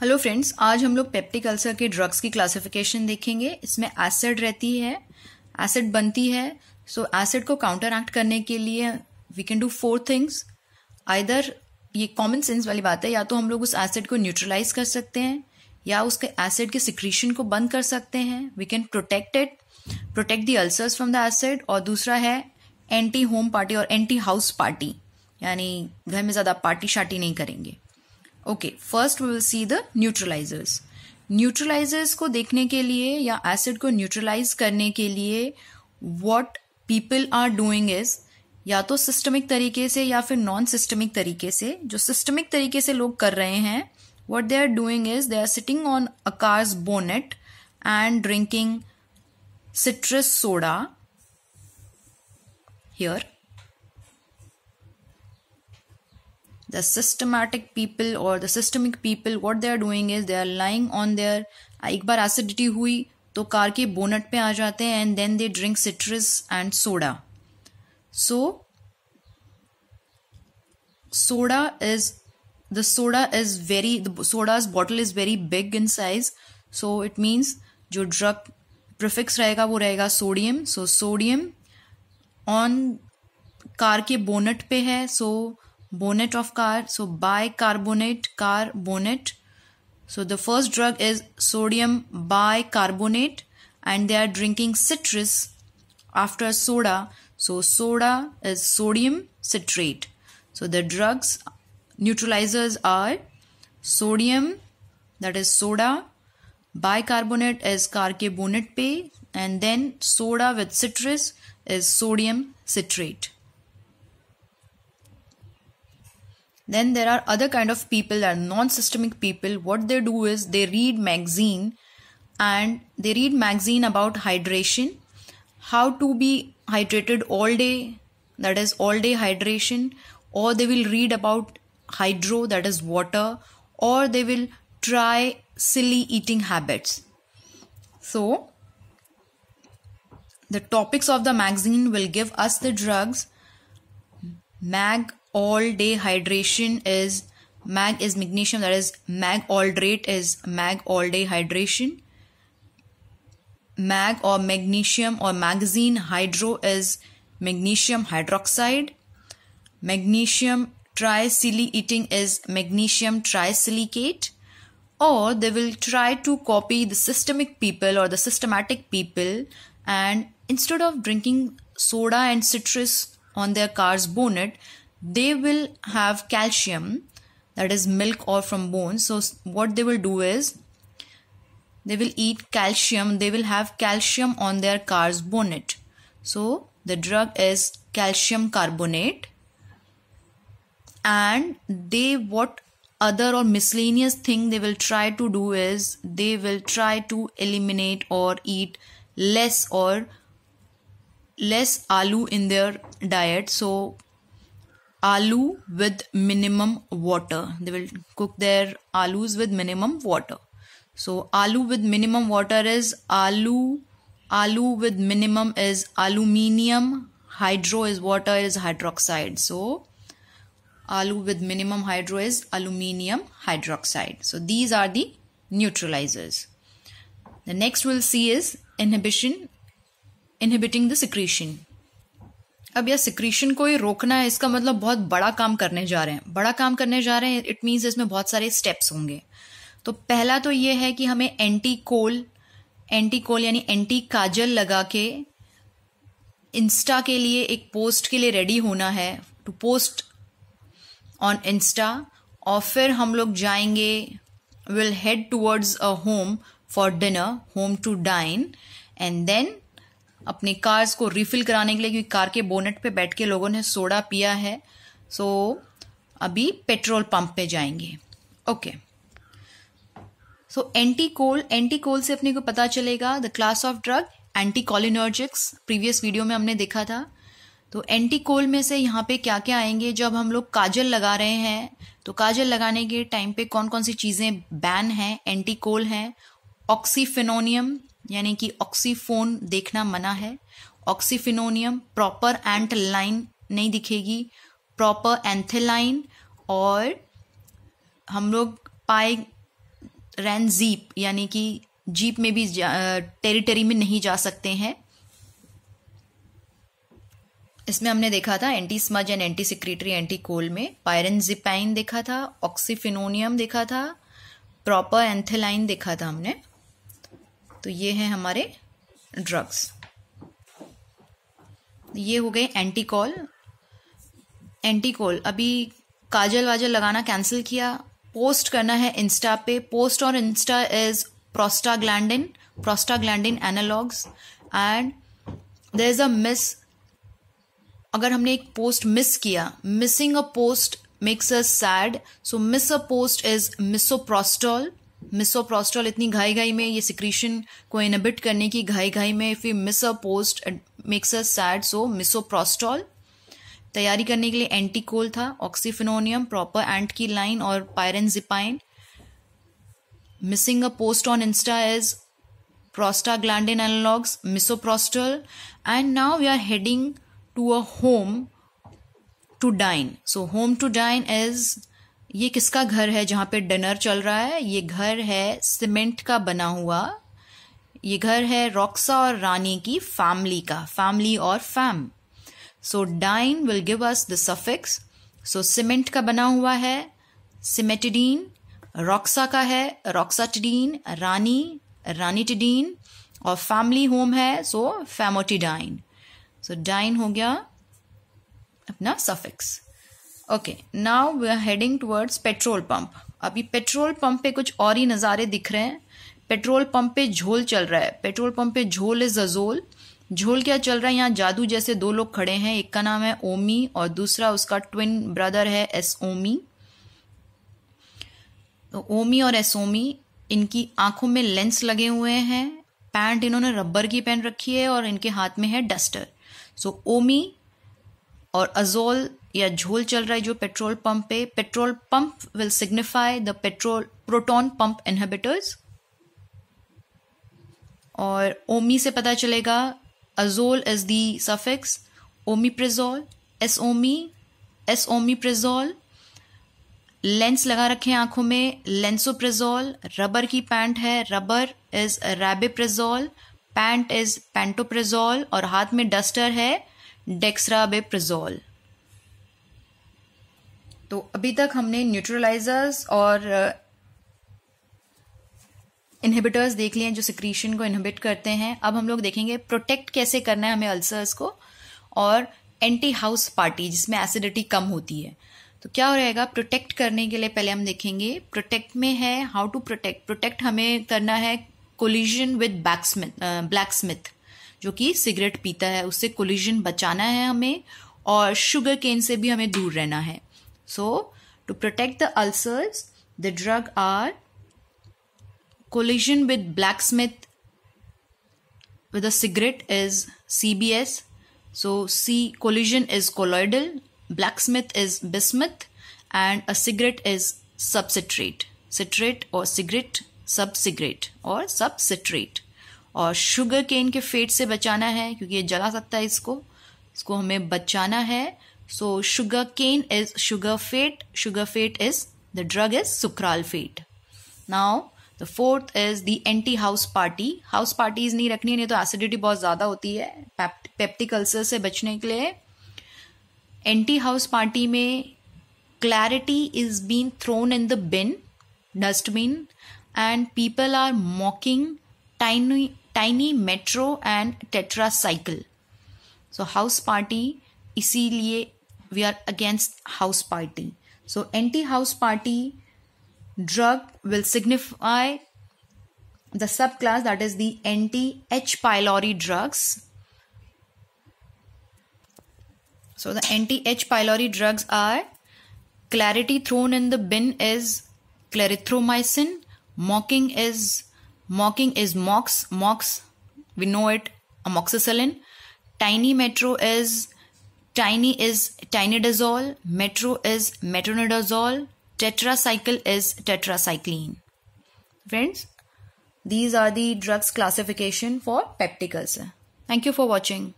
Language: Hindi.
हेलो फ्रेंड्स आज हम लोग पेप्टिक अल्सर के ड्रग्स की क्लासिफिकेशन देखेंगे इसमें एसिड रहती है एसिड बनती है सो so एसिड को काउंटर एक्ट करने के लिए we can do four things either ये कॉमन सेंस वाली बात है या तो हम लोग उस एसिड को न्यूट्रलाइज कर सकते हैं या उसके एसिड के सिक्रीशन को बंद कर सकते हैं we can protect it protect the ulcers from the acid और दूसरा है एंटी होम पार्टी और एंटी हाउस पार्टी यानी घर में ज़्यादा पार्टी शार्टी नहीं करेंगे okay first we will see the neutralizers neutralizers को देखने के लिए या एसिड को न्यूट्रलाइज करने के लिए what people are doing is या तो सिस्टमिक तरीके से या फिर नॉन सिस्टमिक तरीके से जो सिस्टमिक तरीके से लोग कर रहे हैं what they are doing is they are sitting on a car's bonnet and drinking citrus soda here the systematic people or the systemic people what they are doing is they are lying on their एक बार एसिडिटी हुई तो कार के बोनट पे आ जाते हैं and then they drink citrus and soda so soda is the soda is very the soda's bottle is very big in size so it means जो ड्रग प्रिफिक्स रहेगा वो रहेगा sodium so sodium on car के बोनट पे है so so, bonnet of car. So bicarbonate, car bonnet. So the first drug is sodium bicarbonate and they are drinking citrus after soda. So soda is sodium citrate. So the drugs neutralizers are sodium that is soda, bicarbonate is car bonnet pay and then soda with citrus is sodium citrate. Then there are other kind of people that are non-systemic people. What they do is they read magazine and they read magazine about hydration, how to be hydrated all day, that is all day hydration, or they will read about hydro, that is water, or they will try silly eating habits. So, the topics of the magazine will give us the drugs, mag all day hydration is mag is magnesium that is mag aldrate is mag all day hydration mag or magnesium or magazine hydro is magnesium hydroxide magnesium eating is magnesium trisilicate or they will try to copy the systemic people or the systematic people and instead of drinking soda and citrus on their car's bonnet they will have calcium that is milk or from bones. so what they will do is they will eat calcium they will have calcium on their car's bonnet so the drug is calcium carbonate and they what other or miscellaneous thing they will try to do is they will try to eliminate or eat less or less aloo in their diet so aloo with minimum water. They will cook their aloos with minimum water. So aloo with minimum water is aloo. Aloo with minimum is aluminium. Hydro is water is hydroxide. So aloo with minimum hydro is aluminium hydroxide. So these are the neutralizers. The next we'll see is inhibition, inhibiting the secretion. अब यह सिक्रीशन को ही रोकना है इसका मतलब बहुत बड़ा काम करने जा रहे हैं बड़ा काम करने जा रहे हैं इट मीन्स इसमें बहुत सारे स्टेप्स होंगे तो पहला तो ये है कि हमें एंटी कोल एंटी कोल यानी एंटी काजल लगा के इंस्टा के लिए एक पोस्ट के लिए रेडी होना है टू पोस्ट ऑन इंस्टा और फिर हम लोग जाएंगे will head towards a home for dinner home to dine and then अपने कार्स को रिफिल कराने के लिए क्योंकि कार के बोनेट पे बैठ के लोगों ने सोडा पिया है सो अभी पेट्रोल पंप पे जाएंगे okay so anti col anti col से अपने को पता चलेगा the class of drug anti cholinergics previous video में हमने देखा था तो एंटी कोल में से यहाँ पे क्या क्या आएंगे जब हम लोग काजल लगा रहे हैं तो काजल लगाने के टाइम पे कौन कौन सी चीज़ें बैन हैं एंटी कोल हैं ऑक्सीफिनोनियम यानी कि ऑक्सीफोन देखना मना है ऑक्सीफिनोनियम प्रॉपर एंट लाइन नहीं दिखेगी प्रॉपर एंथेलाइन और हम लोग पाए रैन जीप यानी कि जीप में भी टेरिटरी में नहीं जा सकते हैं इसमें हमने देखा था anti smudge and anti secretory anti col में पायरनजिपाइन देखा था ऑक्सीफिनोनियम देखा था प्रॉपर एंथेलाइन देखा था हमने तो ये हैं हमारे ड्रग्स ये हो गए एंटीकॉल एंटीकॉल अभी काजल वाजल लगाना कैंसिल किया पोस्ट करना है इंस्टा पे पोस्ट और insta is prostaglandin prostaglandin analogues and there is a miss अगर हमने एक पोस्ट मिस किया missing a post makes a sad so miss a post is misoprostol misoprostol इतनी घाई घाई में ये सिक्रीशन को इनबिट करने की घाई घाई में if you miss a post makes a sad so misoprostol तैयारी करने के लिए एंटीकोल था ऑक्सीफिनोनियम प्रॉपर एंट की लाइन और pirenzepine missing a post on insta is prostaglandin analogues misoprostol and now we are heading to a home to dine so home to dine is ये किसका घर है जहाँ पे डिनर चल रहा है ये घर है सीमेंट का बना हुआ ये घर है रॉक्सा और रानी की फैमिली का फैमिली और fam so dine will give us the suffix so cement का बना हुआ है सीमेटिडीन रॉक्सा का है रॉक्साटिडीन रानी रानीटिडीन और फैमिली होम है सो फैमोटिडाइन सो डाइन हो गया अपना suffix okay now we are heading towards petrol pump अभी पेट्रोल पंप पे कुछ और ही नज़ारे दिख रहे हैं पेट्रोल पंप पे झोल चल रहा है पेट्रोल पंप पे झोल इज अजोल झोल क्या चल रहा है यहाँ जादू जैसे दो लोग खड़े हैं एक का नाम है ओमी और दूसरा उसका ट्विन ब्रदर है एस ओमी तो ओमी और एस ओमी इनकी आंखों में लेंस लगे हुए हैं पैंट इन्होंने रबर की पहन रखी है और इनके हाथ में है डस्टर सो ओमी और अजोल या झोल चल रहा है जो पेट्रोल पंप पे petrol pump will signify the petrol proton pump inhibitors और ओमी से पता चलेगा azole is the suffix prazole S ओमी एस ओमीप्रेजोल लेंस लगा रखे हैं आंखों में प्रेजोल रबर की पैंट है rubber is prazole pant is prazole और हाथ में डस्टर है प्रेजोल तो अभी तक हमने न्यूट्रलाइजर्स और इनहिबिटर्स uh, देख लिए जो सिक्रीशन को इनहिबिट करते हैं अब हम लोग देखेंगे प्रोटेक्ट कैसे करना है हमें अल्सर्स को और एंटी हाउस पार्टी जिसमें एसिडिटी कम होती है तो क्या हो रहेगा प्रोटेक्ट करने के लिए पहले हम देखेंगे प्रोटेक्ट में है हाउ टू प्रोटेक्ट प्रोटेक्ट हमें करना है कोलिजन विद बैक्समिथ ब्लैक स्मिथ जो कि सिगरेट पीता है उससे कोलिजन बचाना है हमें और शुगर केन से भी हमें दूर रहना है So, to protect the ulcers, the drug are collision with blacksmith with a cigarette is CBS. So, C collision is colloidal, blacksmith is bismuth, and a cigarette is subcitrate, citrate or cigarette, subcigarette or subcitrate. और शुगर केन के फेट से बचाना है क्योंकि ये जला सकता है इसको इसको हमें बचाना है So sugar cane is sugar fate. Sugar fate is the drug is sucralfate. Now the fourth is the anti house party. House parties नहीं रखनी है नहीं तो एसिडिटी बहुत ज़्यादा होती है पेप्टिक अल्सर से बचने के लिए एंटी हाउस पार्टी में clarity is been thrown in the bin dustbin and people are mocking tiny tiny metro and tetra cycle so house party इसीलिए we are against house party so anti house party drug will signify the subclass that is the anti H. pylori drugs. So the anti H. pylori drugs are clarity thrown in the bin is clarithromycin, mocking is mocking is mox, mox, we know it, amoxicillin, tiny metro is Tiny is tinidazole, Metro is metronidazole, Tetracycle is tetracycline. Friends, these are the drugs classification for peptic ulcer. Thank you for watching.